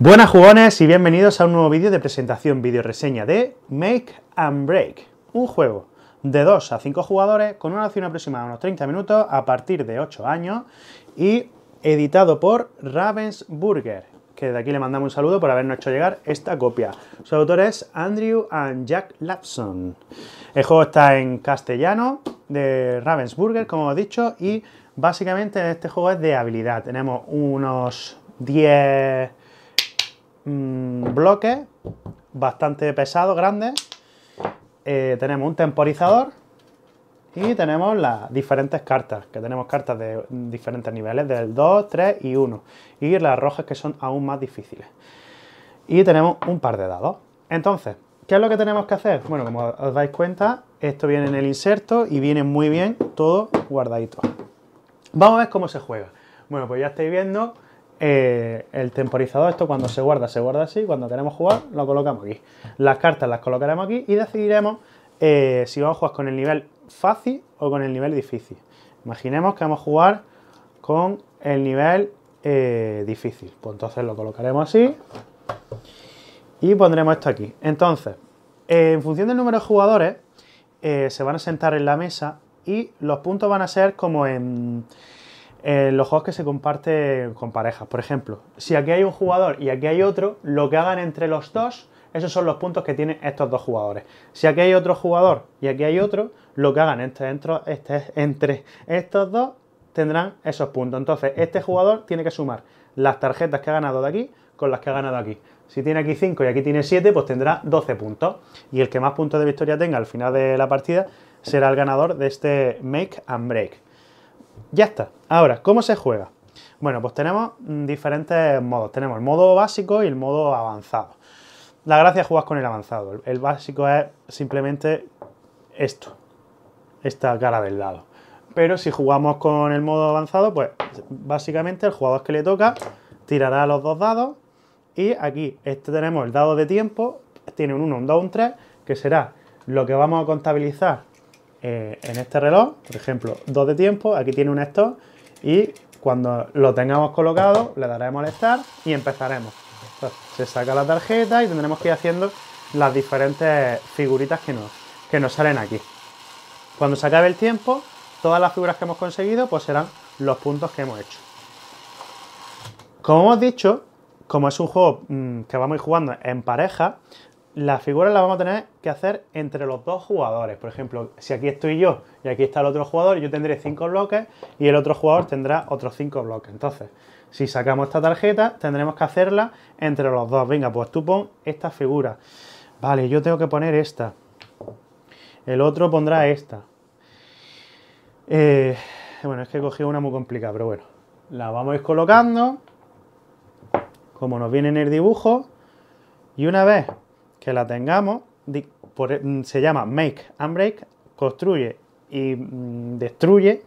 Buenas jugones y bienvenidos a un nuevo vídeo de presentación vídeo reseña de Make and Break, un juego de 2 a 5 jugadores con una duración aproximada de unos 30 minutos a partir de 8 años y editado por Ravensburger, que de aquí le mandamos un saludo por habernos hecho llegar esta copia. Su autor es Andrew and Jack Lapson. El juego está en castellano de Ravensburger, como he dicho, y básicamente este juego es de habilidad. Tenemos unos 10 bloque bloques bastante pesados, grandes. Eh, tenemos un temporizador y tenemos las diferentes cartas, que tenemos cartas de diferentes niveles, del 2, 3 y 1. Y las rojas que son aún más difíciles. Y tenemos un par de dados. Entonces, ¿Qué es lo que tenemos que hacer? Bueno, como os dais cuenta, esto viene en el inserto y viene muy bien todo guardadito. Vamos a ver cómo se juega. Bueno, pues ya estáis viendo eh, el temporizador, esto cuando se guarda, se guarda así, cuando queremos jugar, lo colocamos aquí. Las cartas las colocaremos aquí y decidiremos eh, si vamos a jugar con el nivel fácil o con el nivel difícil. Imaginemos que vamos a jugar con el nivel eh, difícil. Pues entonces lo colocaremos así y pondremos esto aquí. Entonces, en función del número de jugadores, se van a sentar en la mesa y los puntos van a ser como en... En eh, los juegos que se comparten con parejas. Por ejemplo, si aquí hay un jugador y aquí hay otro, lo que hagan entre los dos, esos son los puntos que tienen estos dos jugadores. Si aquí hay otro jugador y aquí hay otro, lo que hagan entre, entre este, estos dos tendrán esos puntos. Entonces, este jugador tiene que sumar las tarjetas que ha ganado de aquí con las que ha ganado aquí. Si tiene aquí 5 y aquí tiene 7, pues tendrá 12 puntos. Y el que más puntos de victoria tenga al final de la partida será el ganador de este Make and Break. Ya está. Ahora, ¿cómo se juega? Bueno, pues tenemos mm, diferentes modos. Tenemos el modo básico y el modo avanzado. La gracia es jugar con el avanzado. El básico es simplemente esto. Esta cara del dado. Pero si jugamos con el modo avanzado, pues básicamente el jugador que le toca tirará los dos dados. Y aquí este tenemos el dado de tiempo. Tiene un 1, un 2, un 3, que será lo que vamos a contabilizar eh, en este reloj, por ejemplo, dos de tiempo, aquí tiene un stop y cuando lo tengamos colocado le daremos al start y empezaremos. Pues, se saca la tarjeta y tendremos que ir haciendo las diferentes figuritas que nos, que nos salen aquí. Cuando se acabe el tiempo, todas las figuras que hemos conseguido pues serán los puntos que hemos hecho. Como hemos dicho, como es un juego mm, que vamos a ir jugando en pareja, la figura la vamos a tener que hacer entre los dos jugadores. Por ejemplo, si aquí estoy yo y aquí está el otro jugador, yo tendré cinco bloques y el otro jugador tendrá otros cinco bloques. Entonces, si sacamos esta tarjeta, tendremos que hacerla entre los dos. Venga, pues tú pon esta figura. Vale, yo tengo que poner esta. El otro pondrá esta. Eh, bueno, es que he cogido una muy complicada, pero bueno. La vamos a ir colocando, como nos viene en el dibujo. Y una vez la tengamos, e, mm, se llama Make and Break, construye y mm, destruye,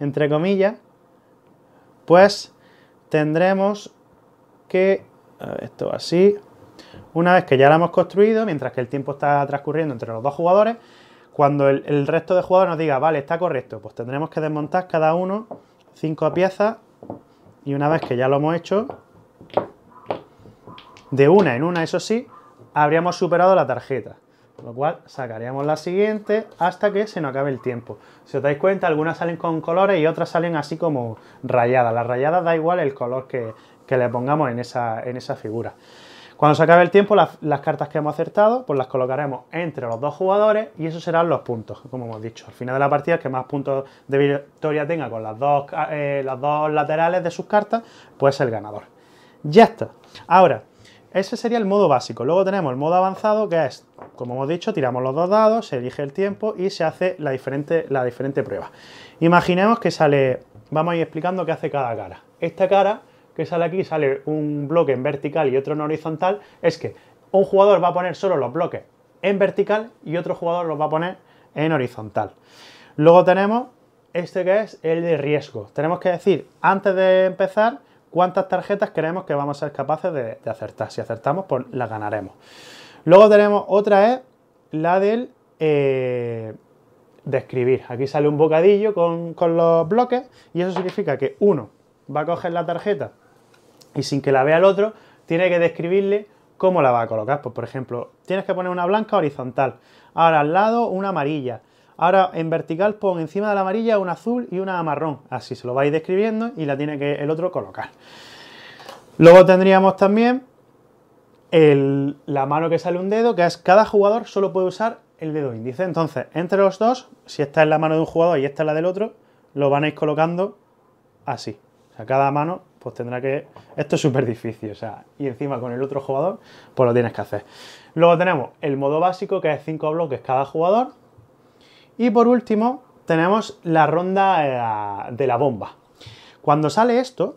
entre comillas, pues tendremos que, esto así, una vez que ya la hemos construido, mientras que el tiempo está transcurriendo entre los dos jugadores, cuando el, el resto de jugadores nos diga, vale, está correcto, pues tendremos que desmontar cada uno cinco piezas y una vez que ya lo hemos hecho, de una en una, eso sí, habríamos superado la tarjeta. Con lo cual sacaríamos la siguiente hasta que se nos acabe el tiempo. Si os dais cuenta, algunas salen con colores y otras salen así como rayadas. Las rayadas da igual el color que, le pongamos en esa, en esa, figura. Cuando se acabe el tiempo, las, cartas que hemos acertado, pues las colocaremos entre los dos jugadores y esos serán los puntos, como hemos dicho. Al final de la partida, el que más puntos de victoria tenga con las dos, eh, las dos laterales de sus cartas, pues el ganador. Ya está. Ahora, ese sería el modo básico. Luego tenemos el modo avanzado, que es, como hemos dicho, tiramos los dos dados, se elige el tiempo y se hace la diferente, la diferente prueba. Imaginemos que sale, vamos a ir explicando qué hace cada cara. Esta cara que sale aquí, sale un bloque en vertical y otro en horizontal, es que un jugador va a poner solo los bloques en vertical y otro jugador los va a poner en horizontal. Luego tenemos este que es el de riesgo. Tenemos que decir, antes de empezar, cuántas tarjetas creemos que vamos a ser capaces de, acertar. Si acertamos, pues las ganaremos. Luego tenemos otra es la del eh, describir. Aquí sale un bocadillo con, con los bloques y eso significa que uno va a coger la tarjeta y sin que la vea el otro, tiene que describirle cómo la va a colocar. Pues, por ejemplo, tienes que poner una blanca horizontal, ahora al lado una amarilla, Ahora en vertical pon encima de la amarilla una azul y una marrón. Así se lo vais describiendo y la tiene que el otro colocar. Luego tendríamos también la mano que sale un dedo, que es cada jugador solo puede usar el dedo índice. Entonces, entre los dos, si esta es la mano de un jugador y esta es la del otro, lo van a ir colocando así. O sea, cada mano pues tendrá que... Esto es súper difícil, o sea, y encima con el otro jugador, pues lo tienes que hacer. Luego tenemos el modo básico, que es 5 bloques cada jugador, y por último, tenemos la ronda eh, de la, bomba. Cuando sale esto,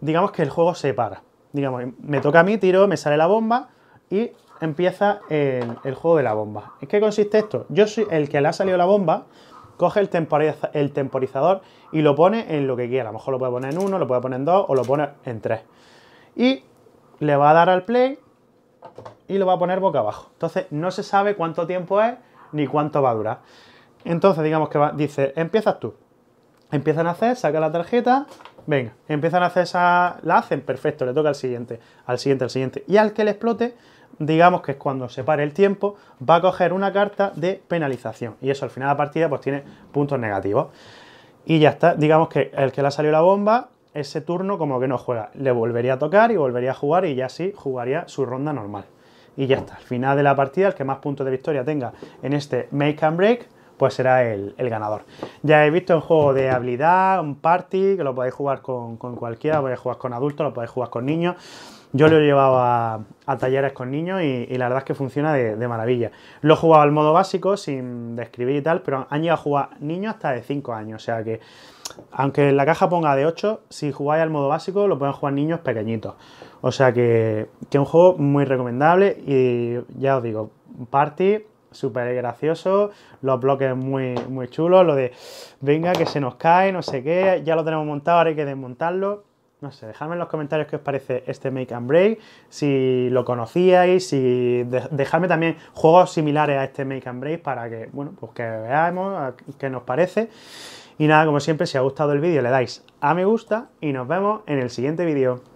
digamos que el juego se para. Digamos, me toca a mí, tiro, me sale la bomba y empieza el, juego de la bomba. ¿En qué consiste esto? Yo soy el que le ha salido la bomba, coge el, el temporizador y lo pone en lo que quiera. A lo mejor lo puede poner en uno, lo puede poner en dos o lo pone en tres. Y le va a dar al play y lo va a poner boca abajo. Entonces no se sabe cuánto tiempo es ni cuánto va a durar. Entonces, digamos que dice, empiezas tú. Empiezan a hacer, saca la tarjeta, venga, empiezan a hacer esa, la hacen, perfecto, le toca al siguiente, al siguiente, al siguiente. Y al que le explote, digamos que es cuando se pare el tiempo, va a coger una carta de penalización. Y eso al final de la partida pues tiene puntos negativos. Y ya está, digamos que el que le ha salido la bomba, ese turno como que no juega. Le volvería a tocar y volvería a jugar y ya sí jugaría su ronda normal. Y ya está, al final de la partida, el que más puntos de victoria tenga en este make and break, pues será el, ganador. Ya he visto un juego de habilidad, un party, que lo podéis jugar con, cualquiera, lo podéis jugar con adultos, lo podéis jugar con niños. Yo lo he llevado a, talleres con niños y, la verdad es que funciona de, maravilla. Lo he jugado al modo básico, sin describir y tal, pero han llegado a jugar niños hasta de 5 años. O sea que, aunque la caja ponga de 8, si jugáis al modo básico lo pueden jugar niños pequeñitos. O sea que, que es un juego muy recomendable y ya os digo, party súper gracioso, los bloques muy, muy chulos, lo de venga que se nos cae, no sé qué, ya lo tenemos montado, ahora hay que desmontarlo. No sé, dejadme en los comentarios qué os parece este Make and Break, si lo conocíais, si dejadme también juegos similares a este Make and Break para que, bueno, pues que veamos qué nos parece. Y nada, como siempre, si os ha gustado el vídeo le dais a me gusta y nos vemos en el siguiente vídeo.